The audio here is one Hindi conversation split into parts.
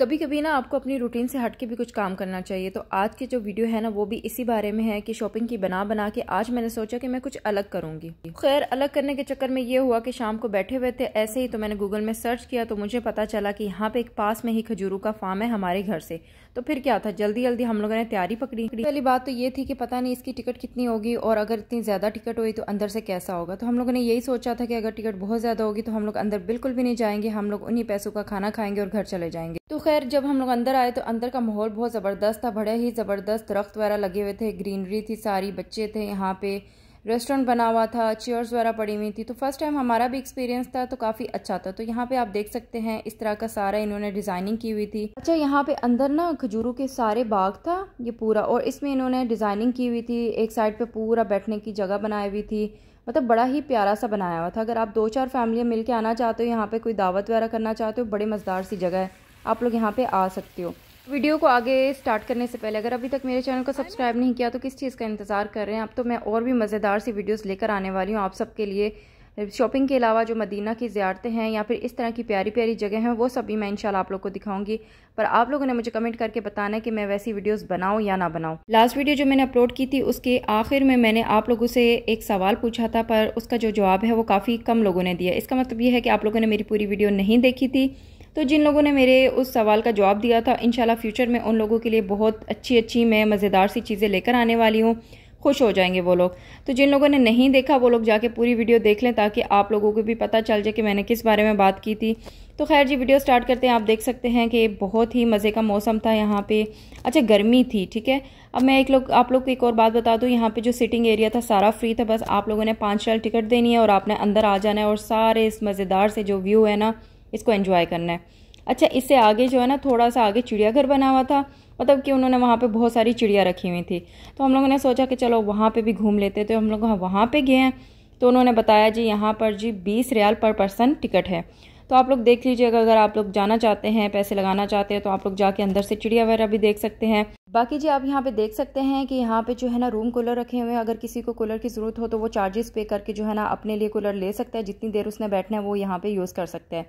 कभी कभी ना आपको अपनी रूटीन से हट के भी कुछ काम करना चाहिए तो आज की जो वीडियो है ना वो भी इसी बारे में है कि शॉपिंग की बना बना के आज मैंने सोचा कि मैं कुछ अलग करूंगी खैर अलग करने के चक्कर में ये हुआ कि शाम को बैठे हुए थे ऐसे ही तो मैंने गूगल में सर्च किया तो मुझे पता चला कि यहाँ पे एक पास में ही खजूरों का फार्म है हमारे घर से तो फिर क्या था जल्दी जल्दी हम लोगों ने तैयारी पकड़ी पहली बात तो ये थी कि पता नहीं इसकी टिकट कितनी होगी और अगर इतनी ज़्यादा टिकट हुई तो अंदर से कैसा होगा तो हम लोगों ने यही सोचा था कि अगर टिकट बहुत ज़्यादा होगी तो हम लोग अंदर बिल्कुल भी नहीं जाएंगे हम लोग उन्हीं पैसों का खाना खाएंगे और घर चले जाएंगे तो खैर जब हम लोग अंदर आए तो अंदर का माहौल बहुत ज़बरदस्त था बड़े ही ज़बरदस्त दरख्त वगैरह लगे हुए थे ग्रीनरी थी सारी बच्चे थे यहाँ पे रेस्टोरेंट बना हुआ था चेयर्स वगैरह पड़ी हुई थी तो फर्स्ट टाइम हमारा भी एक्सपीरियंस था तो काफ़ी अच्छा था तो यहाँ पे आप देख सकते हैं इस तरह का सारा इन्होंने डिज़ाइनिंग की हुई थी अच्छा यहाँ पे अंदर ना खजूरों के सारे बाग था ये पूरा और इसमें इन्होंने डिज़ाइनिंग की हुई थी एक साइड पर पूरा बैठने की जगह बनाई हुई थी मतलब बड़ा ही प्यारा सा बनाया हुआ था अगर आप दो चार फैमिली मिल के आना चाहते हो यहाँ पर कोई दावत वगैरह करना चाहते हो बड़ी मज़ेदार सी जगह है आप लोग यहाँ पे आ सकते हो वीडियो को आगे स्टार्ट करने से पहले अगर अभी तक मेरे चैनल को सब्सक्राइब नहीं किया तो किस चीज़ का इंतज़ार कर रहे हैं अब तो मैं और भी मज़ेदार सी वीडियोस लेकर आने वाली हूँ आप सबके लिए शॉपिंग के अलावा जो मदीना की ज्यारतें हैं या फिर इस तरह की प्यारी प्यारी जगह हैं वो सभी मैं इंशाल्लाह आप लोग को दिखाऊंगी पर आप लोगों ने मुझे कमेंट करके बताना है कि मैं वैसी वीडियोस बनाऊं या ना बनाऊं लास्ट वीडियो जो मैंने अपलोड की थी उसके आखिर में मैंने आप लोगों से एक सवाल पूछा था पर उसका जो जवाब है वो काफ़ी कम लोगों ने दिया इसका मतलब ये है कि आप लोगों ने मेरी पूरी वीडियो नहीं देखी थी तो जिन लोगों ने मेरे उस सवाल का जवाब दिया था इन फ्यूचर में उन लोगों के लिए बहुत अच्छी अच्छी मैं मज़ेदार सी चीज़ें लेकर आने वाली हूँ खुश हो जाएंगे वो लोग तो जिन लोगों ने नहीं देखा वो लोग जाके पूरी वीडियो देख लें ताकि आप लोगों को भी पता चल जाए कि मैंने किस बारे में बात की थी तो खैर जी वीडियो स्टार्ट करते हैं आप देख सकते हैं कि बहुत ही मज़े का मौसम था यहाँ पे अच्छा गर्मी थी ठीक है अब मैं एक लोग आप लोग को एक और बात बता दूँ यहाँ पर जो सिटिंग एरिया था सारा फ्री था बस आप लोगों ने पाँच साल टिकट देनी है और आपने अंदर आ जाना है और सारे इस मज़ेदार से जो व्यू है ना इसको एंजॉय करना है अच्छा इससे आगे जो है ना थोड़ा सा आगे चिड़ियाघर बना हुआ था मतलब कि उन्होंने वहाँ पे बहुत सारी चिड़िया रखी हुई थी तो हम लोगों ने सोचा कि चलो वहाँ पे भी घूम लेते तो हम लोग वहाँ पे गए हैं तो उन्होंने बताया जी यहाँ पर जी बीस रियाल पर पर्सन टिकट है तो आप लोग देख लीजिएगा अगर आप लोग जाना चाहते हैं पैसे लगाना चाहते हैं तो आप लोग जाके अंदर से चिड़िया वगैरह भी देख सकते हैं बाकी जी आप यहाँ पे देख सकते हैं कि यहाँ पे जो है ना रूम कूलर रखे हुए हैं अगर किसी को कूलर की ज़रूरत हो तो वो चार्जेस पे करके जो है ना अपने लिए कूलर ले सकता है जितनी देर उसने बैठना है वो यहाँ पे यूज़ कर सकता है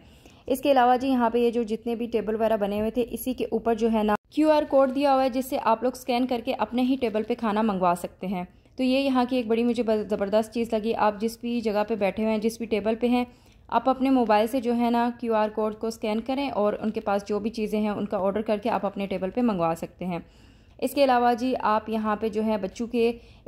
इसके अलावा जी यहाँ पे ये जो जितने भी टेबल वगैरह बने हुए थे इसी के ऊपर जो है ना क्यू आर कोड दिया हुआ है जिससे आप लोग स्कैन करके अपने ही टेबल पे खाना मंगवा सकते हैं तो ये यहाँ की एक बड़ी मुझे ज़बरदस्त चीज़ लगी आप जिस भी जगह पे बैठे हुए हैं जिस भी टेबल पे हैं आप अपने मोबाइल से जो है ना क्यू आर कोड को स्कैन करें और उनके पास जो भी चीज़ें हैं उनका ऑर्डर करके आप अपने टेबल पर मंगवा सकते हैं इसके अलावा जी आप यहाँ पे जो है बच्चों के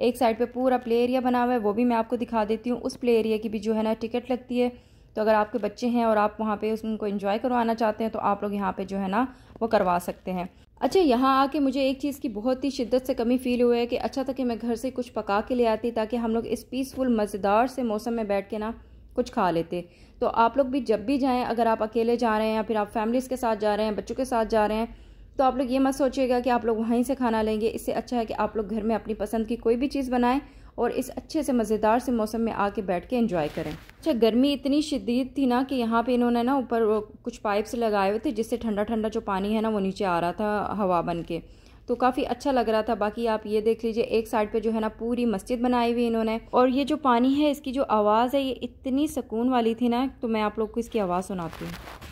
एक साइड पे पूरा प्ले एरिया बना हुआ है वो भी मैं आपको दिखा देती हूँ उस प्ले एरिया की भी जो है ना टिकट लगती है तो अगर आपके बच्चे हैं और आप वहाँ पे उनको इन्जॉय करवाना चाहते हैं तो आप लोग यहाँ पे जो है ना वो करवा सकते हैं अच्छा यहाँ आके मुझे एक चीज़ की बहुत ही शिद्दत से कमी फील हुई है कि अच्छा था कि मैं घर से कुछ पका के ले आती ताकि हम लोग इस पीसफुल मज़ेदार से मौसम में बैठ के ना कुछ खा लेते तो आप लोग भी जब भी जाएँ अगर आप अकेले जा रहे हैं या फिर आप फैमिलीज़ के साथ जा रहे हैं बच्चों के साथ जा रहे हैं तो आप लोग ये मत सोचिएगा कि आप लोग वहीं से खाना लेंगे इससे अच्छा है कि आप लोग घर में अपनी पसंद की कोई भी चीज़ बनाएं और इस अच्छे से मज़ेदार से मौसम में आके बैठ के इंजॉय करें अच्छा गर्मी इतनी शदीद थी ना कि यहाँ पे इन्होंने ना ऊपर कुछ पाइप्स लगाए हुए थे जिससे ठंडा ठंडा जो पानी है ना वो नीचे आ रहा था हवा बन के तो काफ़ी अच्छा लग रहा था बाकी आप ये देख लीजिए एक साइड पे जो है ना पूरी मस्जिद बनाई हुई इन्होंने और ये जो पानी है इसकी जो आवाज़ है ये इतनी सुकून वाली थी ना तो मैं आप लोग को इसकी आवाज़ सुनाती हूँ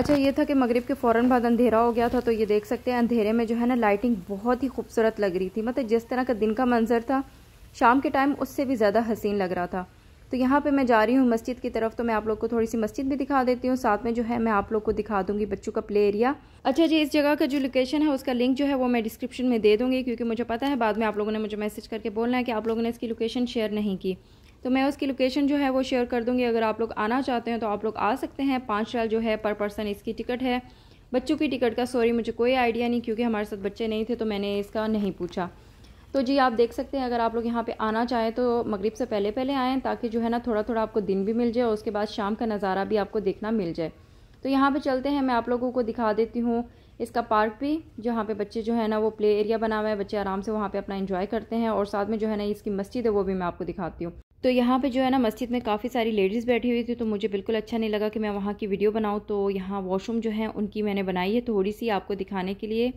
अच्छा ये था कि मगरिब के फ़ौर बाद अंधेरा हो गया था तो ये देख सकते हैं अंधेरे में जो है ना लाइटिंग बहुत ही खूबसूरत लग रही थी मतलब जिस तरह का दिन का मंजर था शाम के टाइम उससे भी ज़्यादा हसीन लग रहा था तो यहाँ पे मैं जा रही हूँ मस्जिद की तरफ तो मैं आप लोग को थोड़ी सी मस्जिद भी दिखा देती हूँ साथ में जो है मैं आप लोग को दिखा दूंगी बच्चों का प्ले एरिया अच्छा जी इस जगह का जो लोकेशन है उसका लिंक जो है वो मैं डिस्क्रिप्शन में दे दूंगी क्योंकि मुझे पता है बाद में आप लोगों ने मुझे मैसेज करके बोलना है कि आप लोगों ने इसकी लोकेशन शेयर नहीं की तो मैं उसकी लोकेशन जो है वो शेयर कर दूँगी अगर आप लोग आना चाहते हैं तो आप लोग आ सकते हैं पाँच साल जो है पर पर्सन इसकी टिकट है बच्चों की टिकट का सॉरी मुझे कोई आइडिया नहीं क्योंकि हमारे साथ बच्चे नहीं थे तो मैंने इसका नहीं पूछा तो जी आप देख सकते हैं अगर आप लोग यहाँ पे आना चाहें तो मगरिब से पहले पहले आएँ ताकि जो है ना थोड़ा थोड़ा आपको दिन भी मिल जाए और उसके बाद शाम का नज़ारा भी आपको देखना मिल जाए तो यहाँ पे चलते हैं मैं आप लोगों को दिखा देती हूँ इसका पार्क भी जहाँ पे बच्चे जो है ना वो प्ले एरिया बना हुआ है बच्चे आराम से वहाँ पे अपना इन्जॉय करते हैं और साथ में जो है ना इसकी मस्जिद है वो भी मैं आपको दिखाती हूँ तो यहाँ पे जो है ना मस्जिद में काफ़ी सारी लेडीज़ बैठी हुई थी तो मुझे बिल्कुल अच्छा नहीं लगा कि मैं वहाँ की वीडियो बनाऊँ तो यहाँ वॉशरूम जो है उनकी मैंने बनाई है थोड़ी सी आपको दिखाने के लिए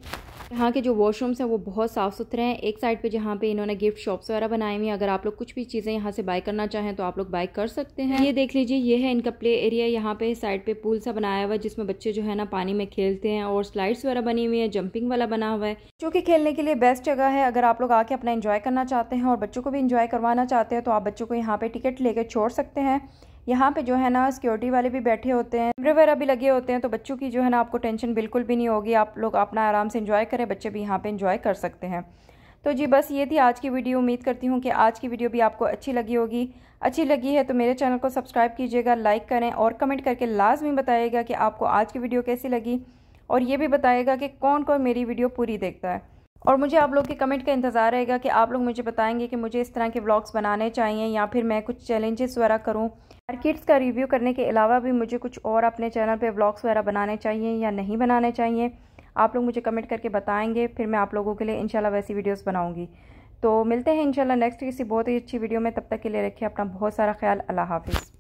यहाँ के जो वॉशरूम्स हैं वो बहुत साफ़ सुथरे हैं एक साइड पे जहाँ पे इन्होंने गिफ्ट शॉप्स वगैरह बनाई हुई अगर आप लोग कुछ भी चीज़ें यहाँ से बाय करना चाहें तो आप लोग बाय कर सकते हैं ये देख लीजिए ये है इनका प्ले एरिया यहाँ पे साइड पे पूल सा बनाया हुआ है जिसमें बच्चे जो है ना पानी में खेलते हैं और स्लाइड्स वगैरह बनी हुई है जंपिंग वाला बना हुआ है जो कि खेलने के लिए बेस्ट जगह है अगर आप लोग आके अपना इन्जॉय करना चाहते हैं और बच्चों को भी इन्जॉय करवाना चाहते हैं तो आप बच्चों को को यहाँ पे टिकट लेके छोड़ सकते हैं यहाँ पे जो है ना सिक्योरिटी वाले भी बैठे होते हैं कैमरे वगैरह भी लगे होते हैं तो बच्चों की जो है ना आपको टेंशन बिल्कुल भी नहीं होगी आप लोग अपना आराम से इन्जॉय करें बच्चे भी यहाँ पर इन्जॉय कर सकते हैं तो जी बस ये थी आज की वीडियो उम्मीद करती हूँ कि आज की वीडियो भी आपको अच्छी लगी होगी अच्छी लगी है तो मेरे चैनल को सब्सक्राइब कीजिएगा लाइक करें और कमेंट करके लाजमी बताइएगा कि आपको आज की वीडियो कैसी लगी और ये भी बताएगा कि कौन कौन मेरी वीडियो पूरी देखता है और मुझे आप लोग के कमेंट का इंतज़ार रहेगा कि आप लोग मुझे बताएंगे कि मुझे इस तरह के व्लॉग्स बनाने चाहिए या फिर मैं कुछ चैलेंजेस वगैरह करूँ मार्केट्स का रिव्यू करने के अलावा भी मुझे कुछ और अपने चैनल पे व्लॉग्स वगैरह बनाने चाहिए या नहीं बनाने चाहिए आप लोग मुझे कमेंट करके बताएंगे फिर मैं आप लोगों के लिए इंशाल्लाह वैसी वीडियोज़ बनाऊंगी तो मिलते हैं इनशाला नेक्स्ट किसी बहुत ही अच्छी वीडियो में तब तक के लिए रखिए अपना बहुत सारा ख्याल अल्लाह हाफिज़